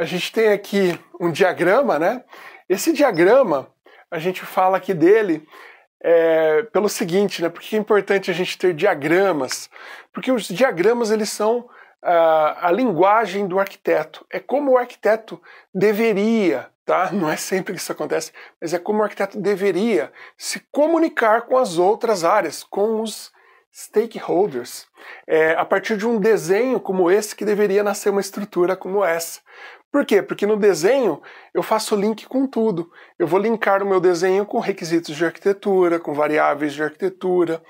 A gente tem aqui um diagrama, né? Esse diagrama, a gente fala aqui dele é, pelo seguinte, né? Porque é importante a gente ter diagramas? Porque os diagramas, eles são a, a linguagem do arquiteto. É como o arquiteto deveria, tá? Não é sempre que isso acontece, mas é como o arquiteto deveria se comunicar com as outras áreas, com os stakeholders. É, a partir de um desenho como esse que deveria nascer uma estrutura como essa. Por quê? Porque no desenho eu faço link com tudo. Eu vou linkar o meu desenho com requisitos de arquitetura, com variáveis de arquitetura,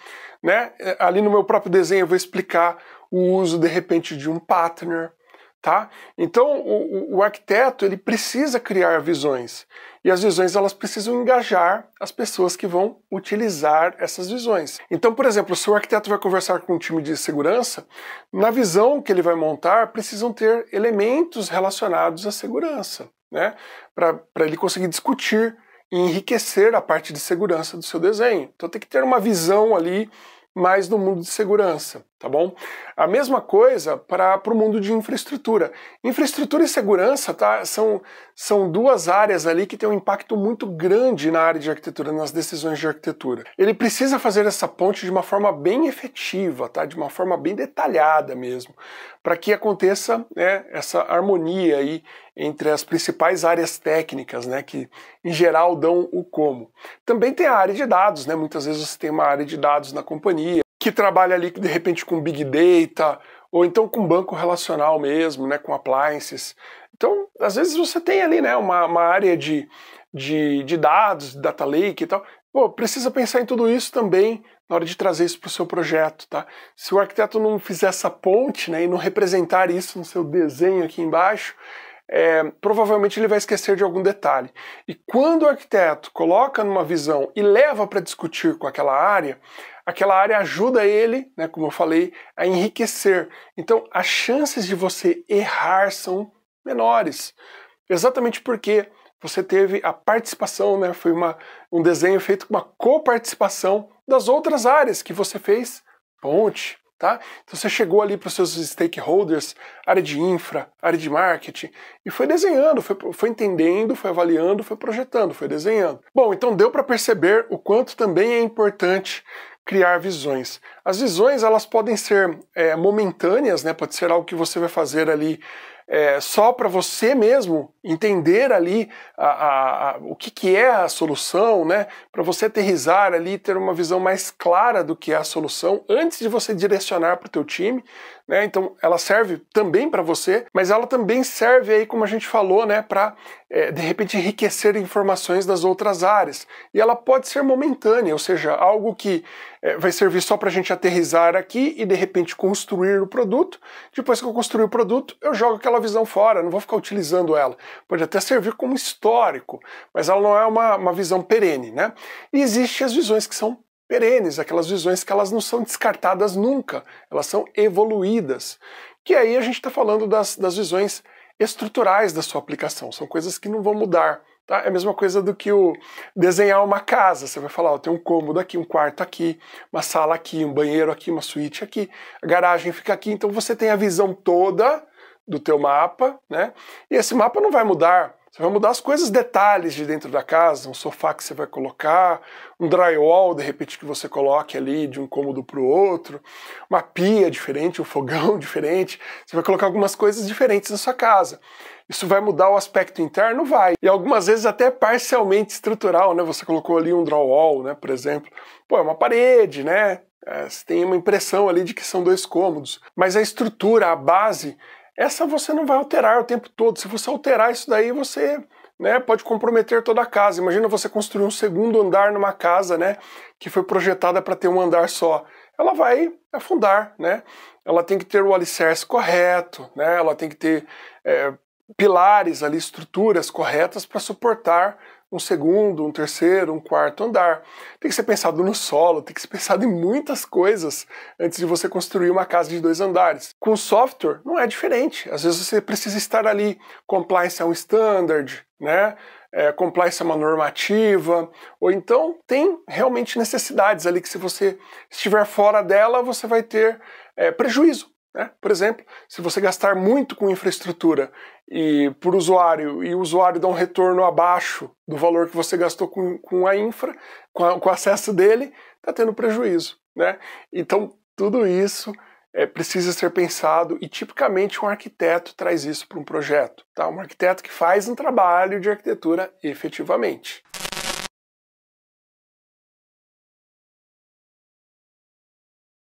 né? É, ali no meu próprio desenho eu vou explicar o uso de repente de um partner, Tá? Então, o, o, arquiteto ele precisa criar visões e as visões elas precisam engajar as pessoas que vão utilizar essas visões. Então, por exemplo, se o arquiteto vai conversar com um time de segurança, na visão que ele vai montar precisam ter elementos relacionados à segurança, né? Para ele conseguir discutir e enriquecer a parte de segurança do seu desenho. Então, tem que ter uma visão ali mais no mundo de segurança tá bom? A mesma coisa para o mundo de infraestrutura. Infraestrutura e segurança tá? são, são duas áreas ali que têm um impacto muito grande na área de arquitetura, nas decisões de arquitetura. Ele precisa fazer essa ponte de uma forma bem efetiva, tá? de uma forma bem detalhada mesmo, para que aconteça né, essa harmonia aí entre as principais áreas técnicas, né, que em geral dão o como. Também tem a área de dados, né? Muitas vezes você tem uma área de dados na companhia, que trabalha ali de repente com Big Data, ou então com banco relacional mesmo, né, com appliances. Então, às vezes você tem ali né, uma, uma área de, de, de dados, data lake e tal. Pô, precisa pensar em tudo isso também na hora de trazer isso para o seu projeto, tá? Se o arquiteto não fizer essa ponte né, e não representar isso no seu desenho aqui embaixo, é, provavelmente ele vai esquecer de algum detalhe. E quando o arquiteto coloca numa visão e leva para discutir com aquela área, aquela área ajuda ele, né, como eu falei, a enriquecer. Então, as chances de você errar são menores, exatamente porque você teve a participação, né, foi uma, um desenho feito com uma coparticipação das outras áreas que você fez ponte, Tá? Então você chegou ali para os seus stakeholders, área de infra, área de marketing, e foi desenhando, foi, foi entendendo, foi avaliando, foi projetando, foi desenhando. Bom, então deu para perceber o quanto também é importante criar visões. As visões elas podem ser é, momentâneas, né? Pode ser algo que você vai fazer ali é, só para você mesmo entender ali a, a, a, o que, que é a solução, né? Para você aterrizar ali, ter uma visão mais clara do que é a solução antes de você direcionar para o teu time, né? Então, ela serve também para você, mas ela também serve aí, como a gente falou, né? Para é, de repente enriquecer informações das outras áreas. E ela pode ser momentânea, ou seja, algo que é, vai servir só para a gente aterrizar aqui e de repente construir o produto. Depois que eu construir o produto, eu jogo aquela visão fora, não vou ficar utilizando ela. Pode até servir como histórico, mas ela não é uma, uma visão perene, né? E existem as visões que são perenes, aquelas visões que elas não são descartadas nunca, elas são evoluídas. Que aí a gente está falando das, das visões estruturais da sua aplicação, são coisas que não vão mudar, Tá? É a mesma coisa do que o desenhar uma casa. Você vai falar, ó, tem um cômodo aqui, um quarto aqui, uma sala aqui, um banheiro aqui, uma suíte aqui, a garagem fica aqui. Então você tem a visão toda do teu mapa, né? E esse mapa não vai mudar. Você vai mudar as coisas, detalhes de dentro da casa, um sofá que você vai colocar, um drywall de repente que você coloque ali de um cômodo para o outro, uma pia diferente, um fogão diferente. Você vai colocar algumas coisas diferentes na sua casa. Isso vai mudar o aspecto interno? Vai. E algumas vezes até parcialmente estrutural, né? Você colocou ali um drywall, né, por exemplo. Pô, é uma parede, né? É, você tem uma impressão ali de que são dois cômodos. Mas a estrutura, a base, essa você não vai alterar o tempo todo. Se você alterar isso daí, você né, pode comprometer toda a casa. Imagina você construir um segundo andar numa casa, né, que foi projetada para ter um andar só. Ela vai afundar, né? Ela tem que ter o alicerce correto, né? Ela tem que ter é, pilares ali, estruturas corretas para suportar um segundo, um terceiro, um quarto andar. Tem que ser pensado no solo, tem que ser pensado em muitas coisas antes de você construir uma casa de dois andares. Com software não é diferente. Às vezes você precisa estar ali, compliance é um standard, né? É, compliance é uma normativa, ou então tem realmente necessidades ali que se você estiver fora dela, você vai ter é, prejuízo. Né? Por exemplo, se você gastar muito com infraestrutura e por usuário e o usuário dá um retorno abaixo do valor que você gastou com, com a infra, com, a, com o acesso dele, está tendo prejuízo. Né? Então, tudo isso é, precisa ser pensado e tipicamente um arquiteto traz isso para um projeto. Tá? Um arquiteto que faz um trabalho de arquitetura efetivamente.